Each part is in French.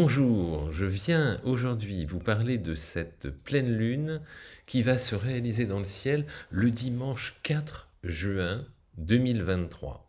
Bonjour, je viens aujourd'hui vous parler de cette pleine lune qui va se réaliser dans le ciel le dimanche 4 juin 2023.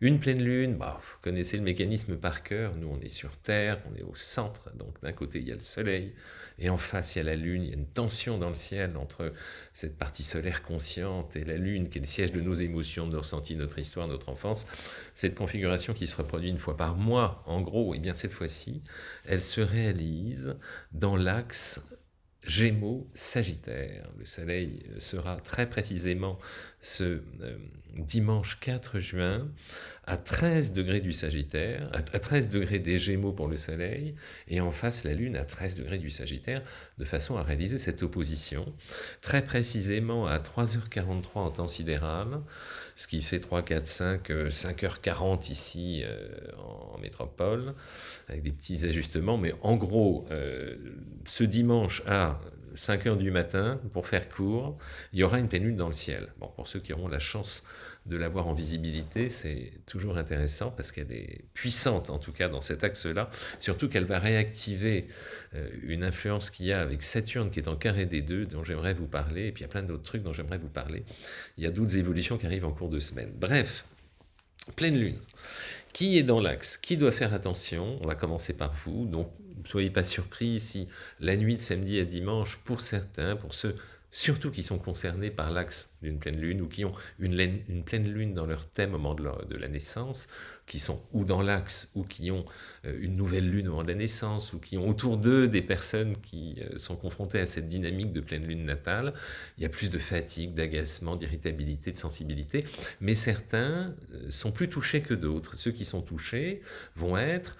Une pleine lune, bah, vous connaissez le mécanisme par cœur, nous on est sur Terre, on est au centre, donc d'un côté il y a le Soleil, et en face il y a la Lune, il y a une tension dans le ciel entre cette partie solaire consciente et la Lune qui est le siège de nos émotions, de nos ressentis, notre histoire, notre enfance. Cette configuration qui se reproduit une fois par mois, en gros, et eh bien cette fois-ci, elle se réalise dans l'axe Gémeaux, Sagittaire. Le Soleil euh, sera très précisément ce euh, dimanche 4 juin à 13 degrés du Sagittaire, à, à 13 degrés des Gémeaux pour le Soleil, et en face la Lune à 13 degrés du Sagittaire, de façon à réaliser cette opposition, très précisément à 3h43 en temps sidéral ce qui fait 3, 4, 5, 5h40 ici euh, en métropole, avec des petits ajustements. Mais en gros, euh, ce dimanche à 5 heures du matin, pour faire court, il y aura une pénule dans le ciel. Bon, pour ceux qui auront la chance de l'avoir en visibilité, c'est toujours intéressant parce qu'elle est puissante, en tout cas dans cet axe-là, surtout qu'elle va réactiver euh, une influence qu'il y a avec Saturne qui est en carré des deux, dont j'aimerais vous parler, et puis il y a plein d'autres trucs dont j'aimerais vous parler. Il y a d'autres évolutions qui arrivent en cours de semaine. Bref, pleine lune. Qui est dans l'axe Qui doit faire attention On va commencer par vous. Donc, ne soyez pas surpris si la nuit de samedi à dimanche, pour certains, pour ceux surtout qui sont concernés par l'axe d'une pleine lune ou qui ont une, pleine lune dans leur thème au moment de la naissance, qui sont ou dans l'axe ou qui ont euh, une nouvelle lune au moment de la naissance ou qui ont autour d'eux des personnes qui euh, sont confrontées à cette dynamique de pleine lune natale, il y a plus de fatigue, d'agacement, d'irritabilité, de sensibilité, mais certains euh, sont plus touchés que d'autres. Ceux qui sont touchés vont être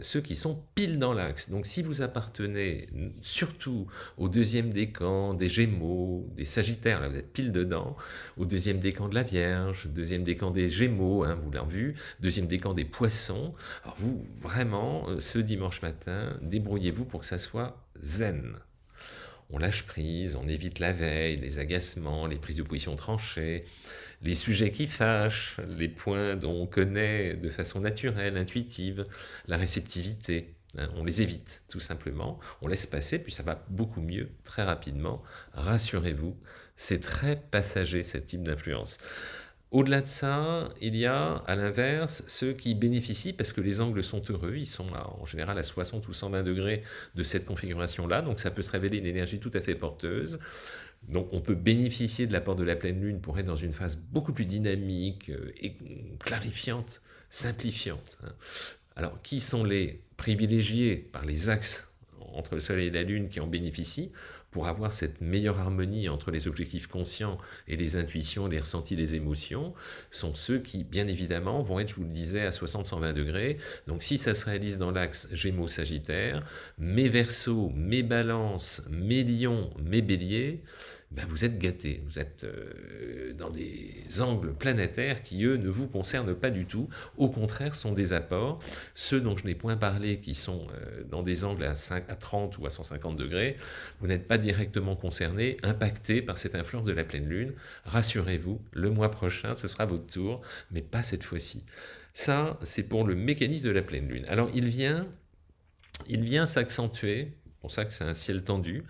ceux qui sont pile dans l'axe. Donc si vous appartenez surtout au deuxième décan des Gémeaux, des Sagittaires, là vous êtes pile dedans, au deuxième décan de la Vierge, deuxième décan des Gémeaux, hein, vous l'avez vu, deuxième décan des Poissons, alors vous, vraiment, euh, ce dimanche matin, débrouillez-vous pour que ça soit zen on lâche prise, on évite la veille, les agacements, les prises de position tranchées, les sujets qui fâchent, les points dont on connaît de façon naturelle, intuitive, la réceptivité. Hein, on les évite tout simplement, on laisse passer, puis ça va beaucoup mieux très rapidement. Rassurez-vous, c'est très passager ce type d'influence. Au-delà de ça, il y a à l'inverse ceux qui bénéficient parce que les angles sont heureux, ils sont en général à 60 ou 120 degrés de cette configuration-là, donc ça peut se révéler une énergie tout à fait porteuse. Donc on peut bénéficier de l'apport de la pleine lune pour être dans une phase beaucoup plus dynamique, euh, et clarifiante, simplifiante. Hein. Alors qui sont les privilégiés par les axes entre le Soleil et la Lune qui en bénéficient pour avoir cette meilleure harmonie entre les objectifs conscients et les intuitions, les ressentis, les émotions, sont ceux qui, bien évidemment, vont être, je vous le disais, à 60-120 degrés. Donc si ça se réalise dans l'axe Gémeaux-Sagittaire, mes versos, mes Balances, mes Lions, mes Béliers, ben, vous êtes gâtés, vous êtes euh, dans des angles planétaires qui, eux, ne vous concernent pas du tout, au contraire, sont des apports. Ceux dont je n'ai point parlé, qui sont euh, dans des angles à, 30 ou à 150 degrés, vous n'êtes pas directement concerné, impacté par cette influence de la pleine Lune. Rassurez-vous, le mois prochain, ce sera votre tour, mais pas cette fois-ci. Ça, c'est pour le mécanisme de la pleine Lune. Alors, il vient, il vient s'accentuer pour ça que c'est un ciel tendu.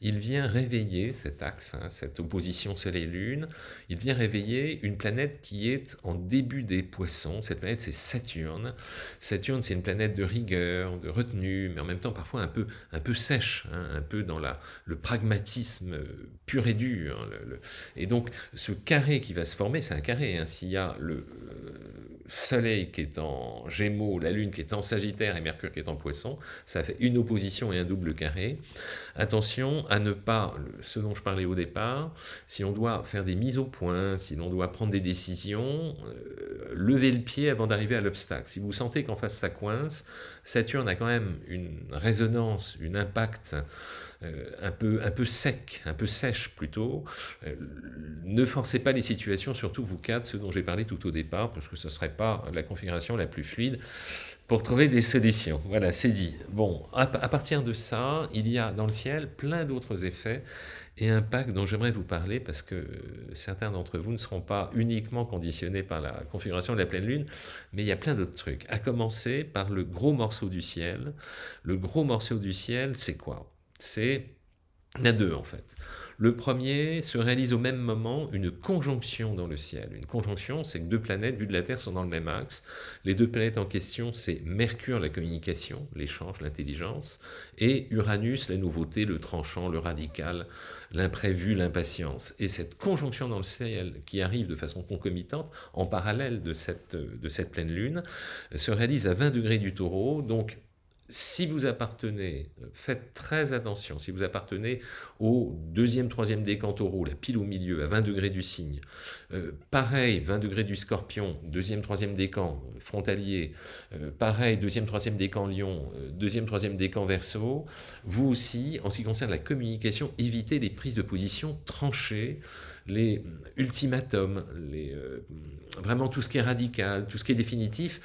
Il vient réveiller cet axe, hein, cette opposition Soleil-Lune. Il vient réveiller une planète qui est en début des poissons. Cette planète, c'est Saturne. Saturne, c'est une planète de rigueur, de retenue, mais en même temps parfois un peu, un peu sèche, hein, un peu dans la, le pragmatisme pur et dur. Et donc, ce carré qui va se former, c'est un carré. Hein. S'il y a le euh, Soleil qui est en Gémeaux, la Lune qui est en Sagittaire et Mercure qui est en poissons, ça fait une opposition et un double carré. Attention à ne pas, ce dont je parlais au départ, si on doit faire des mises au point, si l'on doit prendre des décisions, euh, lever le pied avant d'arriver à l'obstacle. Si vous sentez qu'en face ça coince, Saturne a quand même une résonance, un impact euh, un, peu, un peu sec, un peu sèche plutôt. Euh, ne forcez pas les situations, surtout vous quatre, ce dont j'ai parlé tout au départ, parce que ce ne serait pas la configuration la plus fluide pour trouver des solutions. Voilà, c'est dit. Bon, à, partir de ça, il y a dans le ciel plein d'autres effets et impacts dont j'aimerais vous parler parce que euh, certains d'entre vous ne seront pas uniquement conditionnés par la configuration de la pleine lune, mais il y a plein d'autres trucs. À commencer par le gros morceau du ciel. Le gros morceau du ciel, c'est quoi C'est il y en a deux en fait. Le premier se réalise au même moment une conjonction dans le ciel. Une conjonction, c'est que deux planètes vues de la Terre sont dans le même axe. Les deux planètes en question, c'est Mercure, la communication, l'échange, l'intelligence, et Uranus, la nouveauté, le tranchant, le radical, l'imprévu, l'impatience. Et cette conjonction dans le ciel qui arrive de façon concomitante, en parallèle de cette, de cette pleine lune, se réalise à 20 degrés du taureau, donc si vous appartenez, euh, faites très attention, si vous appartenez au deuxième, troisième décan taureau, la pile au milieu, à 20 degrés du signe, euh, pareil, 20 degrés du scorpion, deuxième, troisième décan euh, frontalier, pareil, deuxième, troisième décan lion, e deuxième, troisième décan verso, vous aussi, en ce qui concerne la communication, évitez les prises de position tranchées, les ultimatums, les, vraiment tout ce qui est radical, tout ce qui est définitif,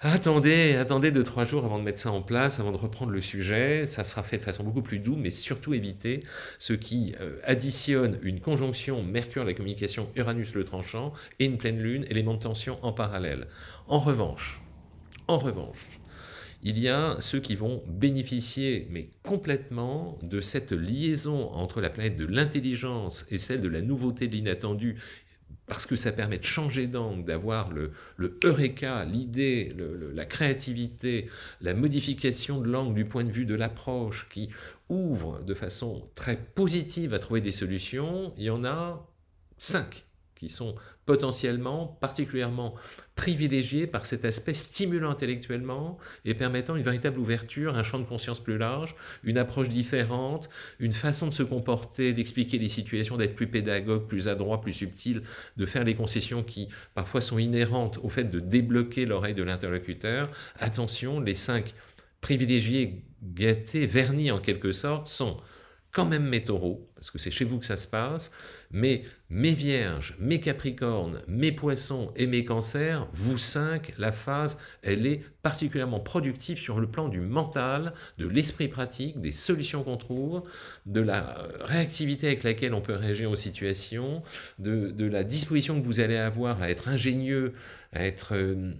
Attendez, attendez deux, trois jours avant de mettre ça en place, avant de reprendre le sujet. Ça sera fait de façon beaucoup plus douce, mais surtout éviter ce qui euh, additionne une conjonction Mercure, la communication, Uranus, le tranchant, et une pleine lune, élément de tension en parallèle. En revanche, en revanche, il y a ceux qui vont bénéficier, mais complètement, de cette liaison entre la planète de l'intelligence et celle de la nouveauté, de l'inattendu parce que ça permet de changer d'angle, d'avoir le, eureka, l'idée, la créativité, la modification de l'angle du point de vue de l'approche qui ouvre de façon très positive à trouver des solutions, il y en a cinq qui sont potentiellement particulièrement privilégiés par cet aspect stimulant intellectuellement et permettant une véritable ouverture, un champ de conscience plus large, une approche différente, une façon de se comporter, d'expliquer les situations, d'être plus pédagogue, plus adroit, plus subtil, de faire les concessions qui parfois sont inhérentes au fait de débloquer l'oreille de l'interlocuteur. Attention, les cinq privilégiés, gâtés, vernis en quelque sorte, sont quand même mes taureaux, parce que c'est chez vous que ça se passe, mais mes vierges, mes capricornes, mes poissons et mes cancers, vous cinq, la phase, elle est particulièrement productive sur le plan du mental, de l'esprit pratique, des solutions qu'on trouve, de la réactivité avec laquelle on peut réagir aux situations, de, la disposition que vous allez avoir à être ingénieux, à être... Euh,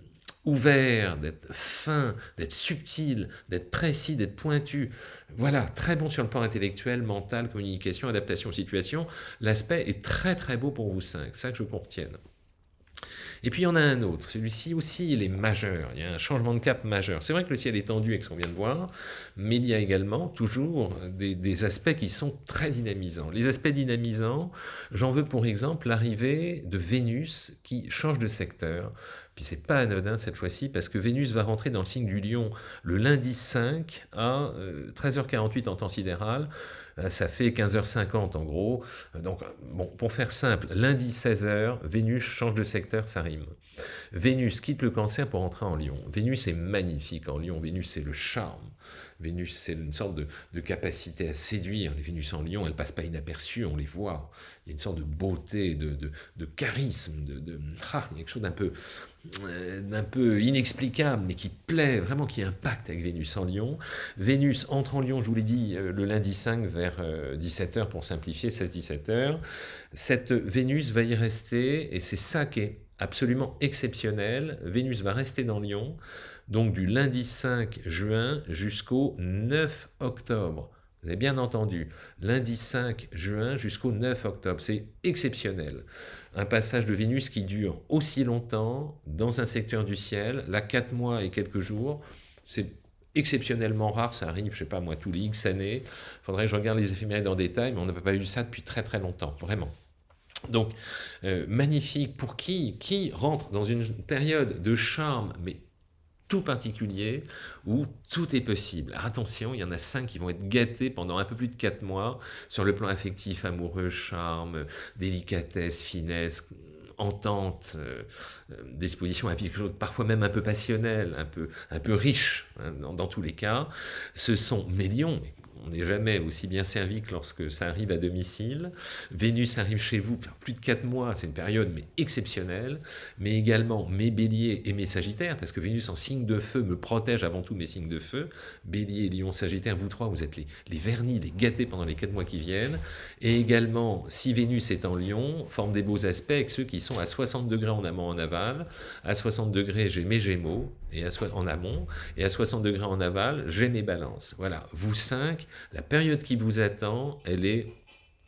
ouvert, d'être fin, d'être subtil, d'être précis, d'être pointu. Voilà, très bon sur le plan intellectuel, mental, communication, adaptation situation. L'aspect est très très beau pour vous cinq, ça que je vous retienne. Et puis il y en a un autre, celui-ci aussi il est majeur, il y a un changement de cap majeur. C'est vrai que le ciel est tendu avec ce qu'on vient de voir, mais il y a également toujours des, aspects qui sont très dynamisants. Les aspects dynamisants, j'en veux pour exemple l'arrivée de Vénus qui change de secteur. Puis c'est pas anodin cette fois-ci parce que Vénus va rentrer dans le signe du lion le lundi 5 à 13h48 euh, en temps sidéral. Euh, ça fait 15h50 en gros. Euh, donc, pour faire simple, lundi 16h, Vénus change de secteur, ça rime. Vénus quitte le cancer pour entrer en Lion. Vénus est magnifique en Lion, Vénus c'est le charme. Vénus, c'est une sorte de, capacité à séduire. Les Vénus en lion, elles passent pas inaperçues, on les voit. Il y a une sorte de beauté, de, charisme, de, ah, il quelque chose d'un peu, euh, d'un peu inexplicable, mais qui plaît, vraiment qui impacte avec Vénus en lion. Vénus entre en Lyon, je vous l'ai dit, euh, le lundi 5 vers 17h euh, pour simplifier, 16-17h. Cette Vénus va y rester, et c'est ça qui est absolument exceptionnel. Vénus va rester dans Lyon donc du lundi 5 juin jusqu'au 9 octobre. Vous avez bien entendu, lundi 5 juin jusqu'au 9 octobre, c'est exceptionnel. Un passage de Vénus qui dure aussi longtemps dans un secteur du ciel, là 4 mois et quelques jours, c'est exceptionnellement rare, ça arrive, je sais pas moi, tous les X années. Il faudrait que je regarde les éphémérides en détail, mais on n'a pas eu ça depuis très très longtemps, vraiment. Donc, euh, magnifique pour qui Qui rentre dans une période de charme, mais tout particulier où tout est possible. attention, il y en a cinq qui vont être gâtés pendant un peu plus de quatre mois sur le plan affectif, amoureux, charme, délicatesse, finesse, entente, euh, euh, disposition à quelque chose parfois même un peu passionnel, un peu, un peu riche hein, dans, tous les cas. Ce sont lions on n'est jamais aussi bien servi que lorsque ça arrive à domicile. Vénus arrive chez vous pour plus de 4 mois, c'est une période mais exceptionnelle, mais également mes béliers et mes sagittaires, parce que Vénus en signe de feu me protège avant tout mes signes de feu. Bélier, lion, sagittaire, vous trois, vous êtes les, les vernis, les gâtés pendant les 4 mois qui viennent. Et également, si Vénus est en lion, forme des beaux aspects avec ceux qui sont à 60 degrés en amont en aval. À 60 degrés, j'ai mes gémeaux, et à en amont, et à 60 degrés en aval, j'ai mes balances. Voilà, vous cinq, la période qui vous attend, elle est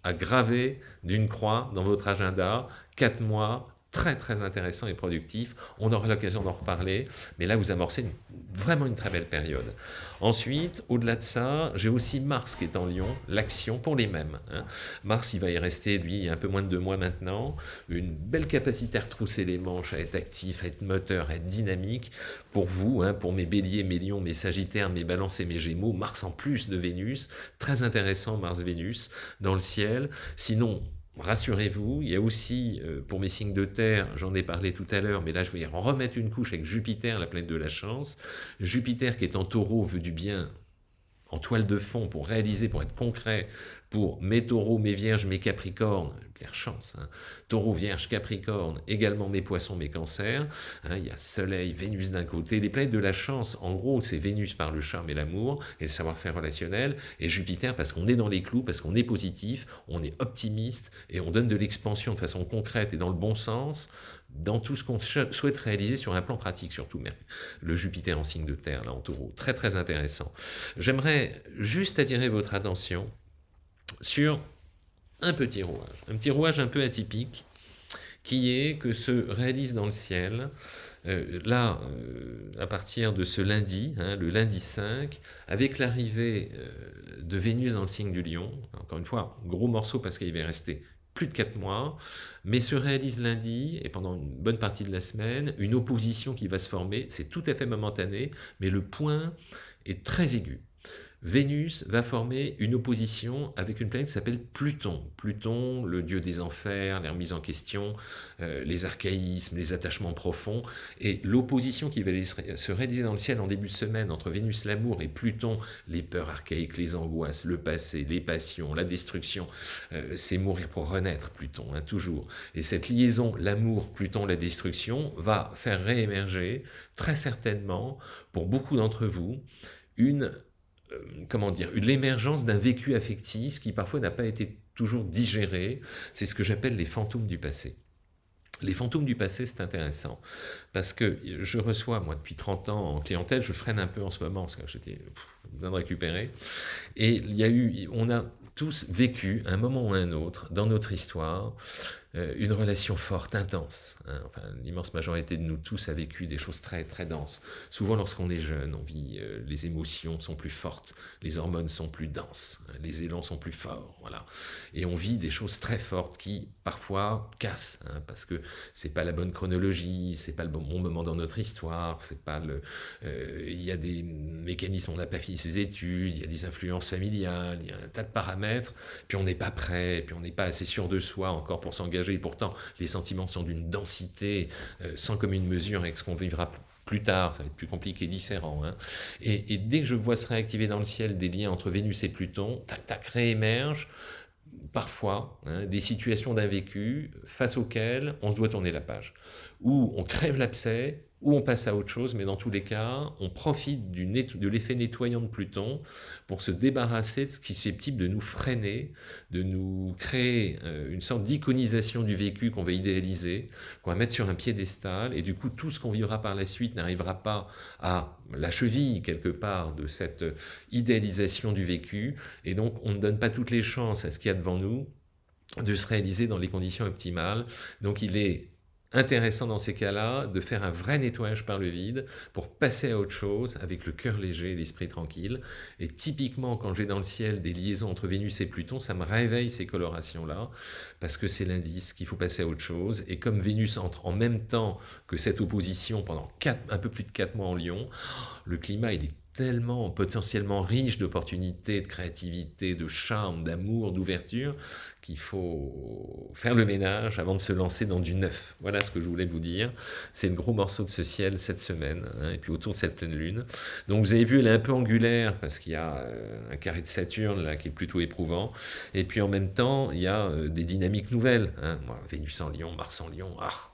à graver d'une croix dans votre agenda, quatre mois, très très intéressant et productif. On aura l'occasion d'en reparler, mais là vous amorcez vraiment une très belle période. Ensuite, au-delà de ça, j'ai aussi Mars qui est en Lion. l'action pour les mêmes. Hein. Mars, il va y rester, lui, un peu moins de deux mois maintenant. Une belle capacité à retrousser les manches, à être actif, à être moteur, à être dynamique. Pour vous, hein, pour mes béliers, mes lions, mes sagittaires, mes balances et mes gémeaux, Mars en plus de Vénus, très intéressant Mars-Vénus dans le ciel. Sinon, Rassurez-vous, il y a aussi, euh, pour mes signes de terre, j'en ai parlé tout à l'heure, mais là je vais en remettre une couche avec Jupiter, la planète de la chance. Jupiter qui est en taureau veut du bien en toile de fond pour réaliser, pour être concret, pour mes taureaux, mes vierges, mes capricornes, bien chance, hein. taureau, vierge, capricorne, également mes poissons, mes cancers, hein. il y a soleil, Vénus d'un côté, les planètes de la chance, en gros c'est Vénus par le charme et l'amour et le savoir-faire relationnel, et Jupiter parce qu'on est dans les clous, parce qu'on est positif, on est optimiste et on donne de l'expansion de façon concrète et dans le bon sens, dans tout ce qu'on souhaite réaliser sur un plan pratique, surtout même le Jupiter en signe de terre, là en taureau, très très intéressant. J'aimerais juste attirer votre attention sur un petit rouage, un petit rouage un peu atypique, qui est que se réalise dans le ciel, euh, là, euh, à partir de ce lundi, hein, le lundi 5, avec l'arrivée euh, de Vénus dans le signe du lion, encore une fois, gros morceau parce qu'il va rester plus de 4 mois, mais se réalise lundi et pendant une bonne partie de la semaine, une opposition qui va se former. C'est tout à fait momentané, mais le point est très aigu. Vénus va former une opposition avec une planète qui s'appelle Pluton. Pluton, le dieu des enfers, les remises en question, euh, les archaïsmes, les attachements profonds. Et l'opposition qui va se réaliser dans le ciel en début de semaine entre Vénus l'amour et Pluton, les peurs archaïques, les angoisses, le passé, les passions, la destruction, euh, c'est mourir pour renaître, Pluton, hein, toujours. Et cette liaison, l'amour, Pluton, la destruction, va faire réémerger très certainement, pour beaucoup d'entre vous, une euh, comment dire, l'émergence d'un vécu affectif qui parfois n'a pas été toujours digéré. C'est ce que j'appelle les fantômes du passé. Les fantômes du passé, c'est intéressant parce que je reçois, moi, depuis 30 ans en clientèle, je freine un peu en ce moment parce que j'étais de récupérer. Et il y a eu, on a tous vécu, un moment ou un autre, dans notre histoire, euh, une relation forte, intense. Hein. Enfin, l'immense majorité de nous tous a vécu des choses très très denses. Souvent lorsqu'on est jeune, on vit, euh, les émotions sont plus fortes, les hormones sont plus denses, hein, les élans sont plus forts, voilà. Et on vit des choses très fortes qui parfois cassent, hein, parce que c'est pas la bonne chronologie, c'est pas le bon moment dans notre histoire, c'est pas le, euh, il y a des mécanismes, on n'a pas fini ses études, il y a des influences familiales, il y a un tas de paramètres, puis on n'est pas prêt, puis on n'est pas assez sûr de soi encore pour s'engager et pourtant, les sentiments sont d'une densité euh, sans commune mesure avec ce qu'on vivra plus tard, ça va être plus compliqué, différent. Hein. Et, dès que je vois se réactiver dans le ciel des liens entre Vénus et Pluton, tac, tac, réémergent parfois hein, des situations d'invécu face auxquelles on se doit tourner la page, où on crève l'abcès ou on passe à autre chose, mais dans tous les cas, on profite du de l'effet nettoyant de Pluton pour se débarrasser de ce qui est susceptible de nous freiner, de nous créer euh, une sorte d'iconisation du vécu qu'on veut idéaliser, qu'on va mettre sur un piédestal, et du coup, tout ce qu'on vivra par la suite n'arrivera pas à la cheville, quelque part, de cette idéalisation du vécu, et donc on ne donne pas toutes les chances à ce qu'il y a devant nous de se réaliser dans les conditions optimales. Donc il est intéressant dans ces cas-là de faire un vrai nettoyage par le vide pour passer à autre chose avec le cœur léger, l'esprit tranquille. Et typiquement, quand j'ai dans le ciel des liaisons entre Vénus et Pluton, ça me réveille ces colorations-là parce que c'est l'indice qu'il faut passer à autre chose. Et comme Vénus entre en même temps que cette opposition pendant quatre un peu plus de 4 mois en Lyon, le climat est tellement potentiellement riche d'opportunités, de créativité, de charme, d'amour, d'ouverture, qu'il faut faire le ménage avant de se lancer dans du neuf. Voilà ce que je voulais vous dire. C'est le gros morceau de ce ciel cette semaine, hein, et puis autour de cette pleine lune. Donc vous avez vu, elle est un peu angulaire, parce qu'il y a euh, un carré de Saturne là qui est plutôt éprouvant, et puis en même temps, il y a euh, des dynamiques nouvelles. Hein. Vénus en lion, Mars en lion, ah,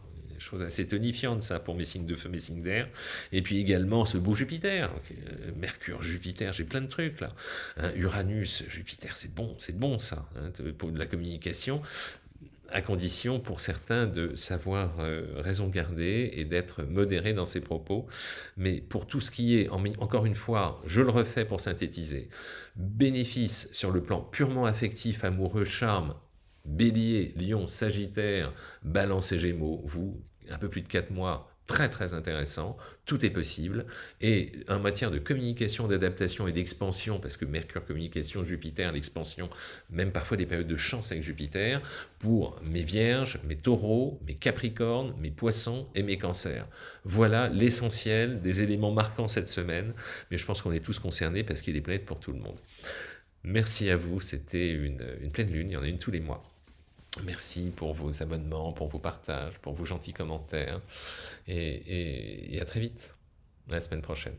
chose assez tonifiante, ça, pour mes signes de feu, mes signes d'air. Et puis également ce beau Jupiter, euh, Mercure, Jupiter, j'ai plein de trucs là. Hein, Uranus, Jupiter, c'est bon, c'est bon ça, hein, pour la communication à condition pour certains de savoir euh, raison garder et d'être modéré dans ses propos. Mais pour tout ce qui est, encore une fois, je le refais pour synthétiser, bénéfice sur le plan purement affectif, amoureux, charme, bélier, lion, sagittaire, balance et gémeaux, vous un peu plus de 4 mois très très intéressant, tout est possible, et en matière de communication, d'adaptation et d'expansion, parce que Mercure communication, Jupiter l'expansion, même parfois des périodes de chance avec Jupiter, pour mes vierges, mes taureaux, mes capricornes, mes poissons et mes cancers. Voilà l'essentiel des éléments marquants cette semaine, mais je pense qu'on est tous concernés parce qu'il y a des planètes pour tout le monde. Merci à vous, c'était une, une pleine lune, il y en a une tous les mois. Merci pour vos abonnements, pour vos partages, pour vos gentils commentaires. Et, à très vite, la semaine prochaine.